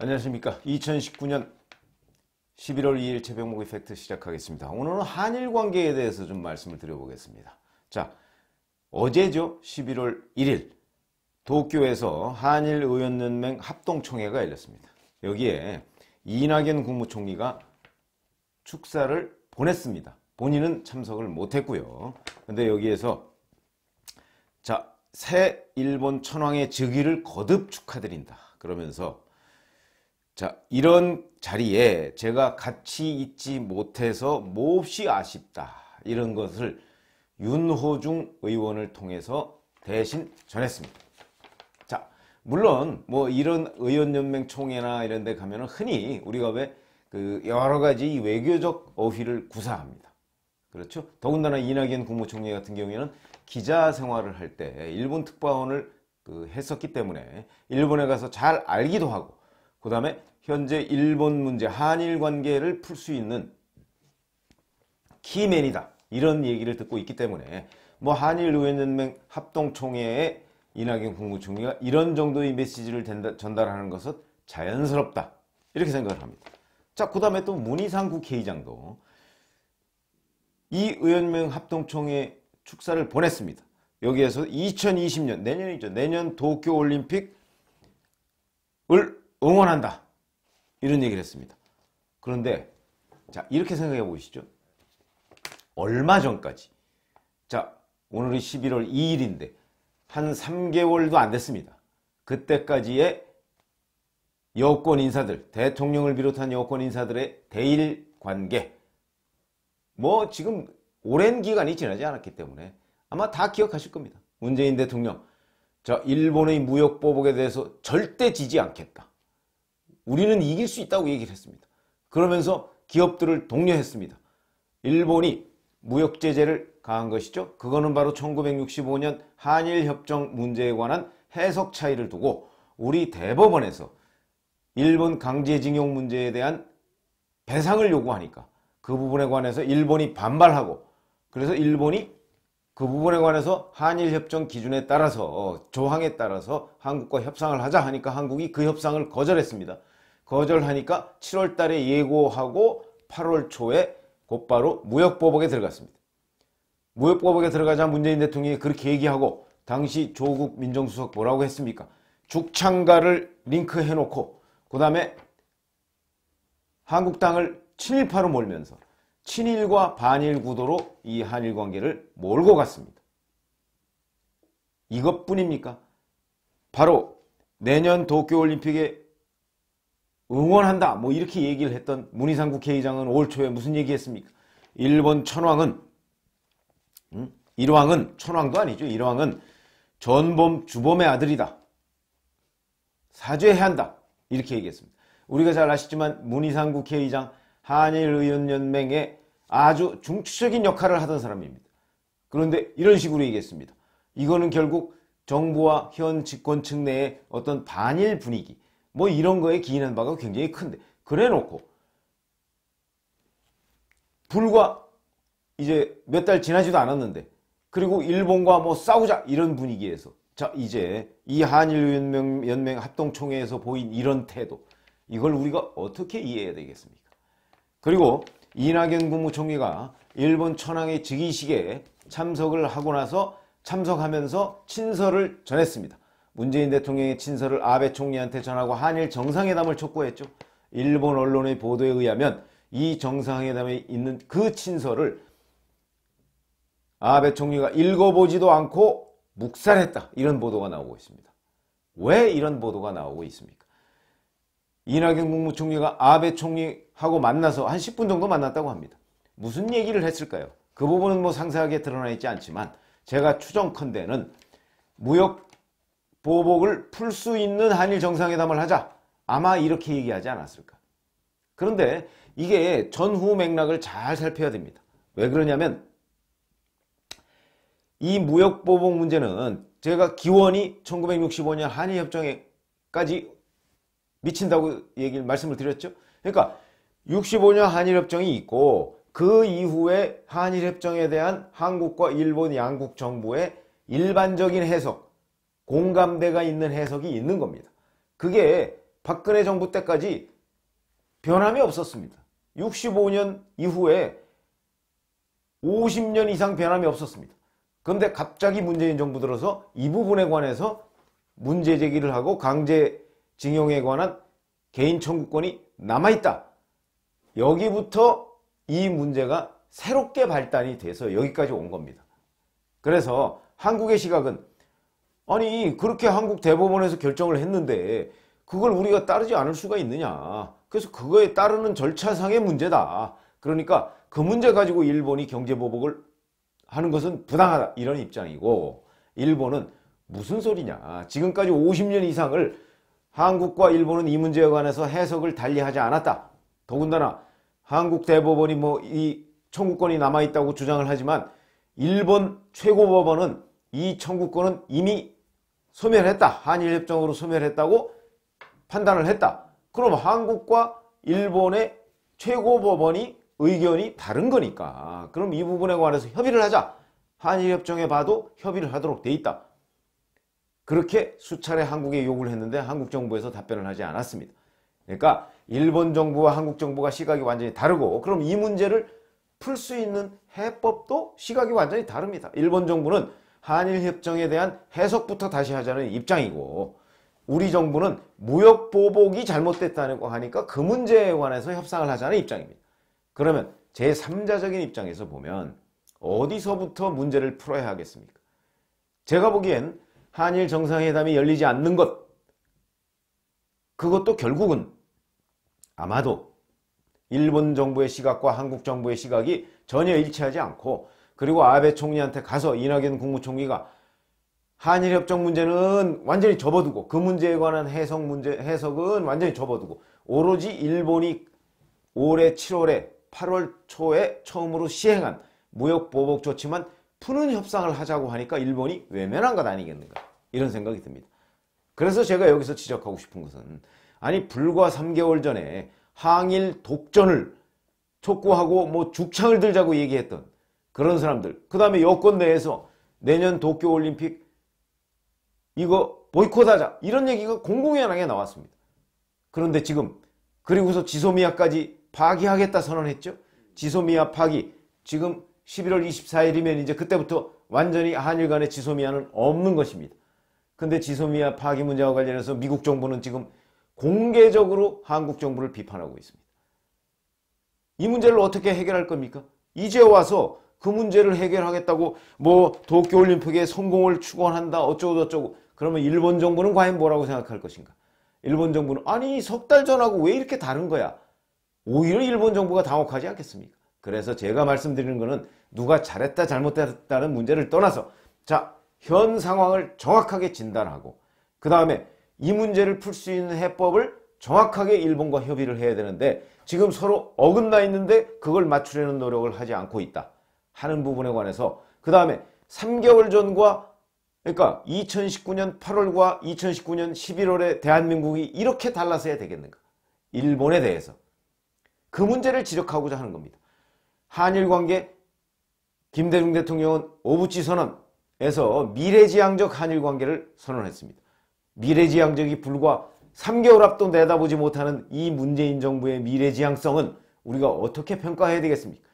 안녕하십니까. 2019년 11월 2일 최병목 이펙트 시작하겠습니다. 오늘은 한일 관계에 대해서 좀 말씀을 드려보겠습니다. 자, 어제죠. 11월 1일 도쿄에서 한일 의원연맹 합동총회가 열렸습니다. 여기에 이낙연 국무총리가 축사를 보냈습니다. 본인은 참석을 못했고요. 근데 여기에서 자, 새 일본 천황의 즉위를 거듭 축하드린다. 그러면서 자, 이런 자리에 제가 같이 있지 못해서 몹시 아쉽다. 이런 것을 윤호중 의원을 통해서 대신 전했습니다. 자, 물론 뭐 이런 의원연맹 총회나 이런 데가면 흔히 우리가 왜그 여러 가지 외교적 어휘를 구사합니다. 그렇죠? 더군다나 이낙연 국무총리 같은 경우에는 기자 생활을 할 때 일본 특파원을 그 했었기 때문에 일본에 가서 잘 알기도 하고 그 다음에 현재 일본 문제, 한일 관계를 풀 수 있는 키맨이다. 이런 얘기를 듣고 있기 때문에 뭐 한일 의원연맹 합동총회에 이낙연 국무총리가 이런 정도의 메시지를 전달하는 것은 자연스럽다. 이렇게 생각을 합니다. 자, 그 다음에 또 문희상 국회의장도 이 의원명 합동총회 축사를 보냈습니다. 여기에서 2020년, 내년이죠. 내년 도쿄올림픽을 응원한다. 이런 얘기를 했습니다. 그런데 자 이렇게 생각해 보시죠. 얼마 전까지 자 오늘이 11월 2일인데 한 3개월도 안 됐습니다. 그때까지의 여권 인사들, 대통령을 비롯한 여권 인사들의 대일 관계 뭐 지금 오랜 기간이 지나지 않았기 때문에 아마 다 기억하실 겁니다. 문재인 대통령 자 일본의 무역 보복에 대해서 절대 지지 않겠다. 우리는 이길 수 있다고 얘기를 했습니다. 그러면서 기업들을 독려했습니다. 일본이 무역 제재를 강한 것이죠. 그거는 바로 1965년 한일 협정 문제에 관한 해석 차이를 두고 우리 대법원에서 일본 강제징용 문제에 대한 배상을 요구하니까 그 부분에 관해서 일본이 반발하고 그래서 일본이 그 부분에 관해서 한일협정 기준에 따라서 조항에 따라서 한국과 협상을 하자 하니까 한국이 그 협상을 거절했습니다. 거절하니까 7월 달에 예고하고 8월 초에 곧바로 무역보복에 들어갔습니다. 무역보복에 들어가자 문재인 대통령이 그렇게 얘기하고 당시 조국 민정수석 뭐라고 했습니까? 죽창가를 링크해놓고 그 다음에 한국당을 친일파로 몰면서 친일과 반일 구도로 이 한일 관계를 몰고 갔습니다. 이것뿐입니까? 바로 내년 도쿄올림픽에 응원한다 뭐 이렇게 얘기를 했던 문희상 국회의장은 올 초에 무슨 얘기했습니까? 일본 천황은 음? 일왕은 천황도 아니죠. 일왕은 전범 주범의 아들이다. 사죄해야 한다. 이렇게 얘기했습니다. 우리가 잘 아시지만 문희상 국회의장 한일의원연맹에 아주 중추적인 역할을 하던 사람입니다. 그런데 이런 식으로 얘기했습니다. 이거는 결국 정부와 현 집권 측내에 어떤 반일 분위기, 뭐 이런 거에 기인한 바가 굉장히 큰데 그래 놓고 불과 이제 몇 달 지나지도 않았는데 그리고 일본과 뭐 싸우자 이런 분위기에서 자 이제 이 한일연맹 연맹 합동총회에서 보인 이런 태도 이걸 우리가 어떻게 이해해야 되겠습니까? 그리고 이낙연 국무총리가 일본 천황의 즉위식에 참석을 하고 나서 참석하면서 친서를 전했습니다. 문재인 대통령의 친서를 아베 총리한테 전하고 한일 정상회담을 촉구했죠. 일본 언론의 보도에 의하면 이 정상회담에 있는 그 친서를 아베 총리가 읽어보지도 않고 묵살했다. 이런 보도가 나오고 있습니다. 왜 이런 보도가 나오고 있습니까? 이낙연 국무총리가 아베 총리하고 만나서 한 10분 정도 만났다고 합니다. 무슨 얘기를 했을까요? 그 부분은 뭐 상세하게 드러나 있지 않지만 제가 추정컨대는 무역 보복을 풀 수 있는 한일 정상회담을 하자. 아마 이렇게 얘기하지 않았을까. 그런데 이게 전후 맥락을 잘 살펴야 됩니다. 왜 그러냐면 이 무역 보복 문제는 제가 기원이 1965년 한일협정에까지 미친다고 얘기를 말씀을 드렸죠. 그러니까 65년 한일협정이 있고 그 이후에 한일협정에 대한 한국과 일본 양국 정부의 일반적인 해석 공감대가 있는 해석이 있는 겁니다. 그게 박근혜 정부 때까지 변함이 없었습니다. 65년 이후에 50년 이상 변함이 없었습니다. 그런데 갑자기 문재인 정부 들어서 이 부분에 관해서 문제 제기를 하고 강제징용에 관한 개인 청구권이 남아있다. 여기부터 이 문제가 새롭게 발단이 돼서 여기까지 온 겁니다. 그래서 한국의 시각은 아니 그렇게 한국 대법원에서 결정을 했는데 그걸 우리가 따르지 않을 수가 있느냐 그래서 그거에 따르는 절차상의 문제다 그러니까 그 문제 가지고 일본이 경제보복을 하는 것은 부당하다 이런 입장이고 일본은 무슨 소리냐 지금까지 50년 이상을 한국과 일본은 이 문제에 관해서 해석을 달리하지 않았다 더군다나 한국 대법원이 뭐 이 청구권이 남아있다고 주장을 하지만 일본 최고법원은 이 청구권은 이미 소멸했다. 한일협정으로 소멸했다고 판단을 했다. 그럼 한국과 일본의 최고법원이 의견이 다른 거니까 그럼 이 부분에 관해서 협의를 하자. 한일협정에 봐도 협의를 하도록 돼 있다. 그렇게 수차례 한국에 요구를 했는데 한국 정부에서 답변을 하지 않았습니다. 그러니까 일본 정부와 한국 정부가 시각이 완전히 다르고 그럼 이 문제를 풀 수 있는 해법도 시각이 완전히 다릅니다. 일본 정부는 한일협정에 대한 해석부터 다시 하자는 입장이고 우리 정부는 무역보복이 잘못됐다는 거 하니까 그 문제에 관해서 협상을 하자는 입장입니다. 그러면 제3자적인 입장에서 보면 어디서부터 문제를 풀어야 하겠습니까? 제가 보기엔 한일 정상회담이 열리지 않는 것 그것도 결국은 아마도 일본 정부의 시각과 한국 정부의 시각이 전혀 일치하지 않고 그리고 아베 총리한테 가서 이낙연 국무총리가 한일 협정 문제는 완전히 접어두고 그 문제에 관한 해석 문제 해석은 완전히 접어두고 오로지 일본이 올해 7월에 8월 초에 처음으로 시행한 무역 보복 조치만 푸는 협상을 하자고 하니까 일본이 외면한 것 아니겠는가 이런 생각이 듭니다. 그래서 제가 여기서 지적하고 싶은 것은 아니 불과 3개월 전에 항일 독전을 촉구하고 뭐 죽창을 들자고 얘기했던 그런 사람들. 그 다음에 여권 내에서 내년 도쿄올림픽 이거 보이콧하자 이런 얘기가 공공연하게 나왔습니다. 그런데 지금 그리고서 지소미아까지 파기하겠다 선언했죠. 지소미아 파기 지금 11월 24일이면 이제 그때부터 완전히 한일 간의 지소미아는 없는 것입니다. 근데 지소미아 파기 문제와 관련해서 미국 정부는 지금 공개적으로 한국 정부를 비판하고 있습니다. 이 문제를 어떻게 해결할 겁니까? 이제 와서 그 문제를 해결하겠다고 뭐 도쿄올림픽의 성공을 추구한다 어쩌고저쩌고 그러면 일본 정부는 과연 뭐라고 생각할 것인가 일본 정부는 아니 석달 전하고 왜 이렇게 다른 거야 오히려 일본 정부가 당혹하지 않겠습니까 그래서 제가 말씀드리는 거는 누가 잘했다 잘못했다는 문제를 떠나서 자 현 상황을 정확하게 진단하고 그 다음에 이 문제를 풀 수 있는 해법을 정확하게 일본과 협의를 해야 되는데 지금 서로 어긋나 있는데 그걸 맞추려는 노력을 하지 않고 있다. 하는 부분에 관해서 그 다음에 3개월 전과 그러니까 2019년 8월과 2019년 11월에 대한민국이 이렇게 달라서야 되겠는가 일본에 대해서 그 문제를 지적하고자 하는 겁니다 한일관계 김대중 대통령은 오부치 선언에서 미래지향적 한일관계를 선언했습니다 미래지향적이 불과 3개월 앞도 내다보지 못하는 이 문재인 정부의 미래지향성은 우리가 어떻게 평가해야 되겠습니까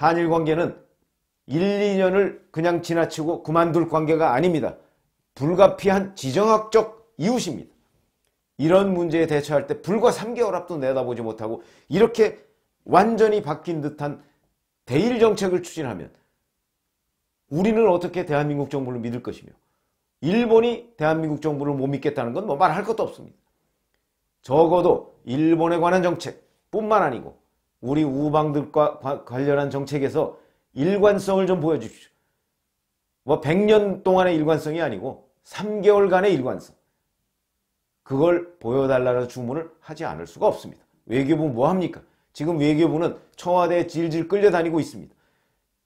한일 관계는 1, 2년을 그냥 지나치고 그만둘 관계가 아닙니다. 불가피한 지정학적 이웃입니다. 이런 문제에 대처할 때 불과 3개월 앞도 내다보지 못하고 이렇게 완전히 바뀐 듯한 대일 정책을 추진하면 우리는 어떻게 대한민국 정부를 믿을 것이며 일본이 대한민국 정부를 못 믿겠다는 건 뭐 말할 것도 없습니다. 적어도 일본에 관한 정책 뿐만 아니고 우리 우방들과 관련한 정책에서 일관성을 좀 보여주십시오. 뭐 100년 동안의 일관성이 아니고 3개월간의 일관성. 그걸 보여달라는 주문을 하지 않을 수가 없습니다. 외교부 뭐합니까? 지금 외교부는 청와대에 질질 끌려다니고 있습니다.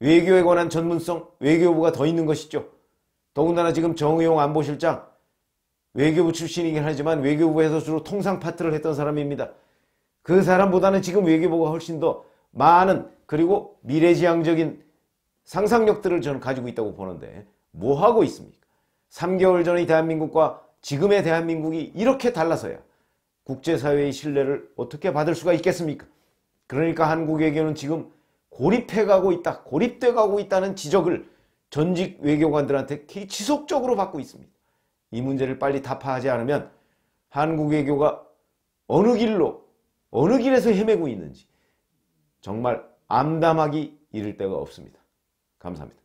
외교에 관한 전문성 외교부가 더 있는 것이죠. 더군다나 지금 정의용 안보실장 외교부 출신이긴 하지만 외교부에서 주로 통상 파트를 했던 사람입니다. 그 사람보다는 지금 외교부가 훨씬 더 많은 그리고 미래지향적인 상상력들을 저는 가지고 있다고 보는데 뭐하고 있습니까? 3개월 전의 대한민국과 지금의 대한민국이 이렇게 달라서야 국제사회의 신뢰를 어떻게 받을 수가 있겠습니까? 그러니까 한국 외교는 지금 고립해가고 있다, 고립돼가고 있다는 지적을 전직 외교관들한테 지속적으로 받고 있습니다. 이 문제를 빨리 타파하지 않으면 한국 외교가 어느 길로 어느 길에서 헤매고 있는지 정말 암담하기 이를 데가 없습니다. 감사합니다.